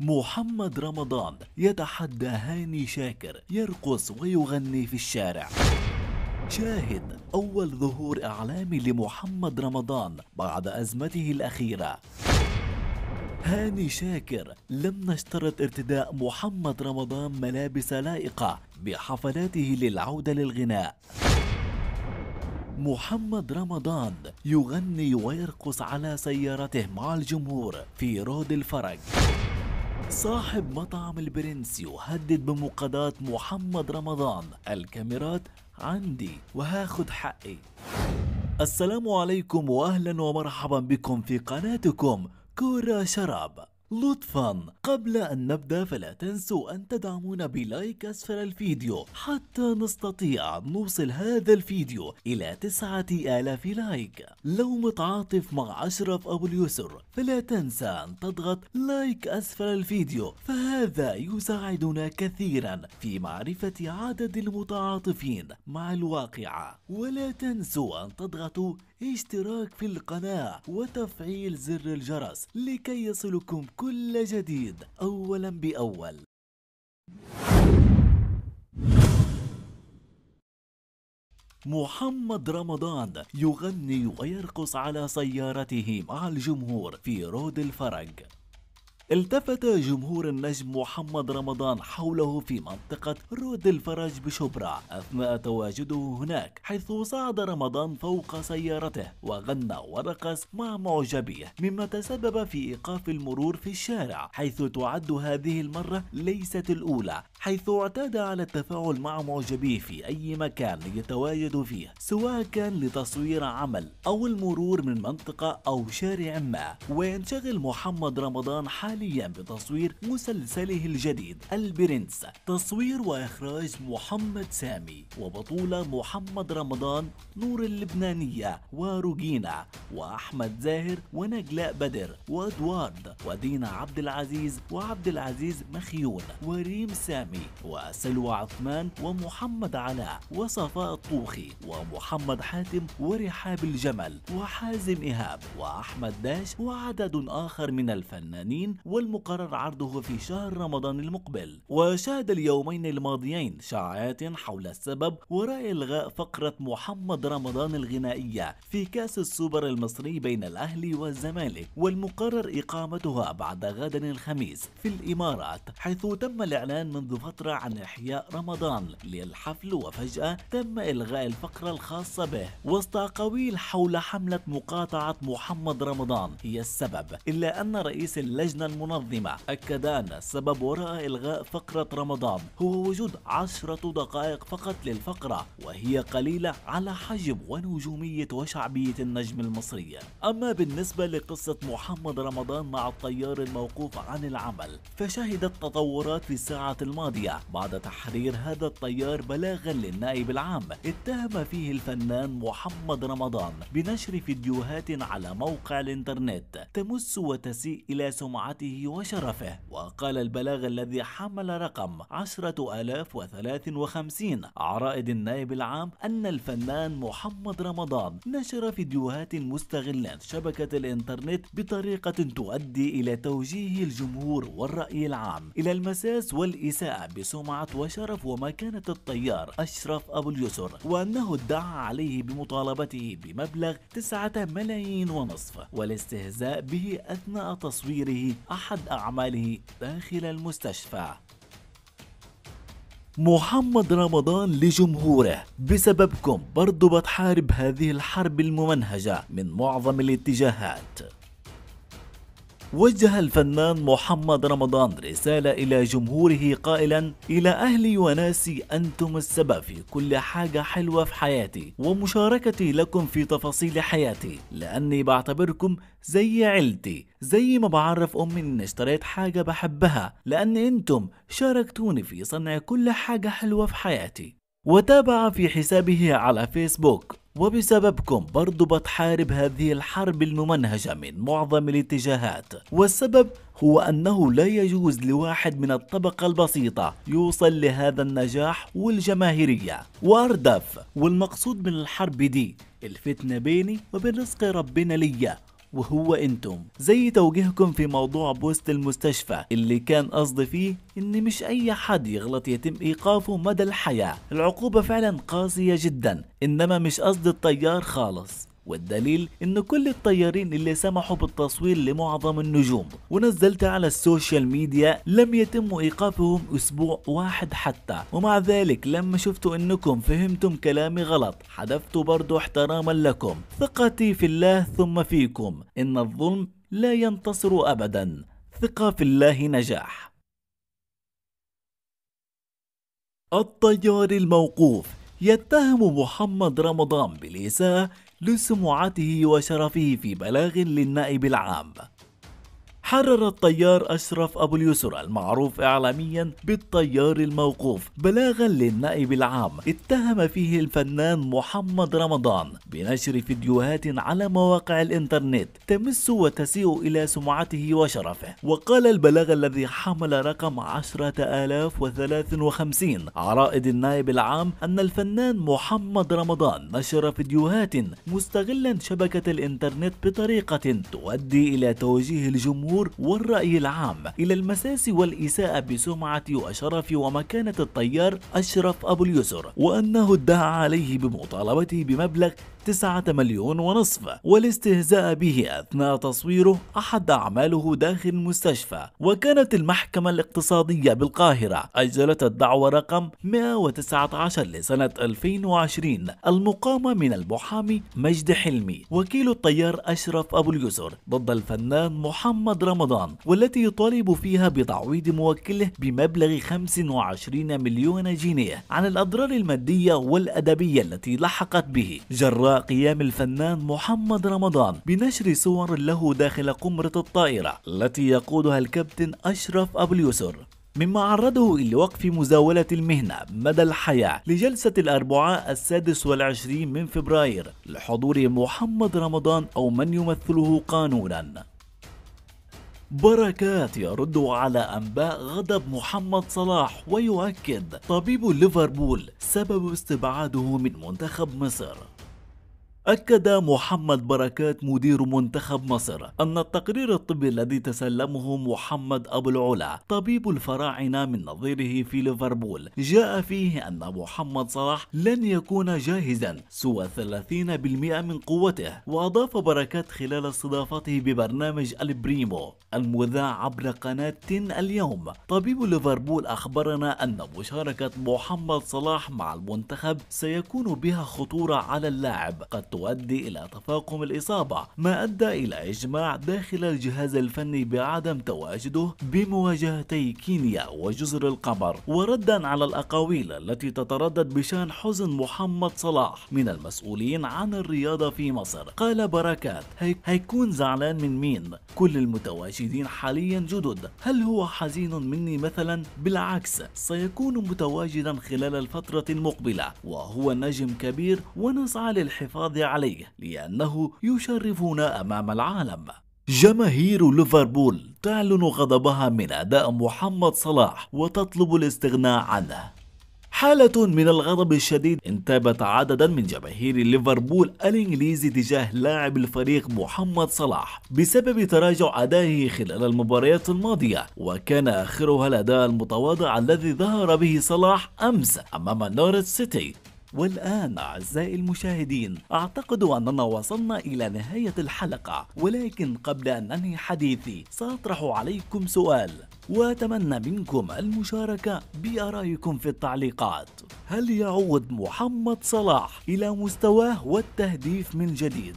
محمد رمضان يتحدى هاني شاكر يرقص ويغني في الشارع شاهد أول ظهور إعلامي لمحمد رمضان بعد أزمته الأخيرة هاني شاكر لم نشترط ارتداء محمد رمضان ملابس لائقة بحفلاته للعودة للغناء محمد رمضان يغني ويرقص على سيارته مع الجمهور في رود الفرج صاحب مطعم البرنس يهدد بمقاضاة محمد رمضان الكاميرات عندي وهاخد حقي السلام عليكم واهلا ومرحبا بكم في قناتكم كورة شراب لطفا قبل أن نبدأ فلا تنسوا أن تدعمونا بلايك أسفل الفيديو حتى نستطيع أن نوصل هذا الفيديو إلى تسعة آلاف لايك لو متعاطف مع أشرف أبو اليسر فلا تنسى أن تضغط لايك أسفل الفيديو فهذا يساعدنا كثيرا في معرفة عدد المتعاطفين مع الواقعة ولا تنسوا أن تضغطوا اشتراك في القناة وتفعيل زر الجرس لكي يصلكم كل جديد أولا بأول محمد رمضان يغني ويرقص على سيارته مع الجمهور في رود الفرق التفت جمهور النجم محمد رمضان حوله في منطقة رود الفرج بشبرا أثناء تواجده هناك حيث صعد رمضان فوق سيارته وغنى ورقص مع معجبيه مما تسبب في إيقاف المرور في الشارع حيث تعد هذه المرة ليست الأولى حيث اعتاد على التفاعل مع معجبيه في أي مكان يتواجد فيه سواء كان لتصوير عمل أو المرور من منطقة أو شارع ما وينشغل محمد رمضان حاليا حاليا بتصوير مسلسله الجديد البرنس تصوير وإخراج محمد سامي وبطولة محمد رمضان نور اللبنانية وروجينا وأحمد زاهر ونجلاء بدر وأدوارد ودينا عبد العزيز وعبد العزيز مخيون وريم سامي وسلوى عثمان ومحمد علاء وصفاء الطوخي ومحمد حاتم ورحاب الجمل وحازم إيهاب وأحمد داش وعدد آخر من الفنانين والمقرر عرضه في شهر رمضان المقبل وشهد اليومين الماضيين شائعات حول السبب وراء إلغاء فقرة محمد رمضان الغنائية في كأس السوبر المصري بين الأهلي والزمالك والمقرر إقامتها بعد غد الخميس في الإمارات حيث تم الإعلان منذ فترة عن إحياء رمضان للحفل وفجأة تم إلغاء الفقرة الخاصة به وسط أقاويل حول حملة مقاطعة محمد رمضان هي السبب إلا أن رئيس اللجنة المنظمة أكد أن السبب وراء إلغاء فقرة رمضان هو وجود عشرة دقائق فقط للفقرة وهي قليلة على حجم ونجومية وشعبية النجم المصري أما بالنسبة لقصة محمد رمضان مع الطيار الموقوف عن العمل فشهدت تطورات في الساعة الماضية بعد تحرير هذا الطيار بلاغا للنائب العام اتهم فيه الفنان محمد رمضان بنشر فيديوهات على موقع الانترنت تمس وتسيء إلى سمعته عزته وشرفه وقال البلاغ الذي حمل رقم 10053 عرائد النائب العام أن الفنان محمد رمضان نشر فيديوهات مستغلة شبكة الإنترنت بطريقة تؤدي إلى توجيه الجمهور والرأي العام إلى المساس والإساءة بسمعة وشرف ومكانة الطيار أشرف أبو اليسر وأنه ادعى عليه بمطالبته بمبلغ 9 ملايين ونصف والاستهزاء به أثناء تصويره أحد أعماله داخل المستشفى محمد رمضان لجمهوره بسببكم برضو بتحارب هذه الحرب الممنهجة من معظم الاتجاهات وجه الفنان محمد رمضان رسالة إلى جمهوره قائلا إلى أهلي وناسي أنتم السبب في كل حاجة حلوة في حياتي ومشاركتي لكم في تفاصيل حياتي لأني بعتبركم زي عيلتي زي ما بعرف أمي إن اشتريت حاجة بحبها لأن أنتم شاركتوني في صنع كل حاجة حلوة في حياتي وتابع في حسابه على فيسبوك وبسببكم برضو بتحارب هذه الحرب الممنهجة من معظم الاتجاهات والسبب هو أنه لا يجوز لواحد من الطبقة البسيطة يوصل لهذا النجاح والجماهيرية وأردف والمقصود من الحرب دي الفتنة بيني وبين رزق ربنا ليا وهو انتم زي توجيهكم في موضوع بوست المستشفى اللي كان قصدي فيه ان مش اي حد يغلط يتم ايقافه مدى الحياة العقوبة فعلا قاسية جدا انما مش قصد الطيار خالص والدليل ان كل الطيارين اللي سمحوا بالتصوير لمعظم النجوم ونزلت على السوشيال ميديا لم يتم ايقافهم اسبوع واحد حتى ومع ذلك لما شفتوا انكم فهمتم كلامي غلط حذفت برضو احتراما لكم ثقتي في الله ثم فيكم ان الظلم لا ينتصر ابدا ثقة في الله نجاح الطيار الموقوف يتهم محمد رمضان بالإساءة لسمعته وشرفه في بلاغ للنائب العام حرر الطيار أشرف أبو اليسر المعروف إعلاميا بالطيار الموقوف بلاغا للنائب العام اتهم فيه الفنان محمد رمضان بنشر فيديوهات على مواقع الإنترنت تمس وتسيء إلى سمعته وشرفه وقال البلاغ الذي حمل رقم 10053 عرائد النائب العام أن الفنان محمد رمضان نشر فيديوهات مستغلا شبكة الإنترنت بطريقة تؤدي إلى توجيه الجمهور الجمهور والرأي العام إلى المساس والإساءة بسمعة وشرف ومكانة الطيار أشرف أبو اليسر وأنه ادعى عليه بمطالبته بمبلغ 9 مليون ونصف والاستهزاء به أثناء تصويره أحد أعماله داخل المستشفى وكانت المحكمة الاقتصادية بالقاهرة أجلت الدعوة رقم 119 لسنة 2020 المقامة من المحامي مجد حلمي وكيل الطيار أشرف أبو اليسر ضد الفنان محمد رمضان والتي يطالب فيها بتعويض موكله بمبلغ 25 مليون جنيه عن الأضرار المادية والأدبية التي لحقت به جراء قيام الفنان محمد رمضان بنشر صور له داخل قمرة الطائرة التي يقودها الكابتن أشرف أبو اليسر مما عرضه إلى وقف مزاولة المهنة مدى الحياة لجلسة الأربعاء السادس والعشرين من فبراير لحضور محمد رمضان أو من يمثله قانونا بركات يرد على أنباء غضب محمد صلاح ويؤكد طبيب ليفربول سبب استبعاده من منتخب مصر أكد محمد بركات مدير منتخب مصر أن التقرير الطبي الذي تسلمه محمد أبو العلا طبيب الفراعنة من نظيره في ليفربول جاء فيه أن محمد صلاح لن يكون جاهزا سوى 30% من قوته وأضاف بركات خلال استضافته ببرنامج البريمو المذاع عبر قناة تن اليوم طبيب ليفربول أخبرنا أن مشاركة محمد صلاح مع المنتخب سيكون بها خطورة على اللاعب قد تؤدي إلى تفاقم الإصابة ما أدى إلى إجماع داخل الجهاز الفني بعدم تواجده بمواجهتي كينيا وجزر القمر وردا على الأقاويل التي تتردد بشان حزن محمد صلاح من المسؤولين عن الرياضة في مصر قال بركات هي... هيكون زعلان من مين كل المتواجدين حاليا جدد هل هو حزين مني مثلا بالعكس سيكون متواجدا خلال الفترة المقبلة وهو نجم كبير ونسعى للحفاظ عليه لأنه يشرفنا أمام العالم جماهير ليفربول تعلن غضبها من أداء محمد صلاح وتطلب الاستغناء عنه حالة من الغضب الشديد انتابت عددا من جماهير ليفربول الانجليزي تجاه لاعب الفريق محمد صلاح بسبب تراجع ادائه خلال المباريات الماضية وكان اخرها الاداء المتواضع الذي ظهر به صلاح امس امام نورث سيتي والآن أعزائي المشاهدين أعتقد أننا وصلنا إلى نهاية الحلقة ولكن قبل أن أنهي حديثي سأطرح عليكم سؤال وأتمنى منكم المشاركة بآرائكم في التعليقات هل يعود محمد صلاح إلى مستواه والتهديف من جديد؟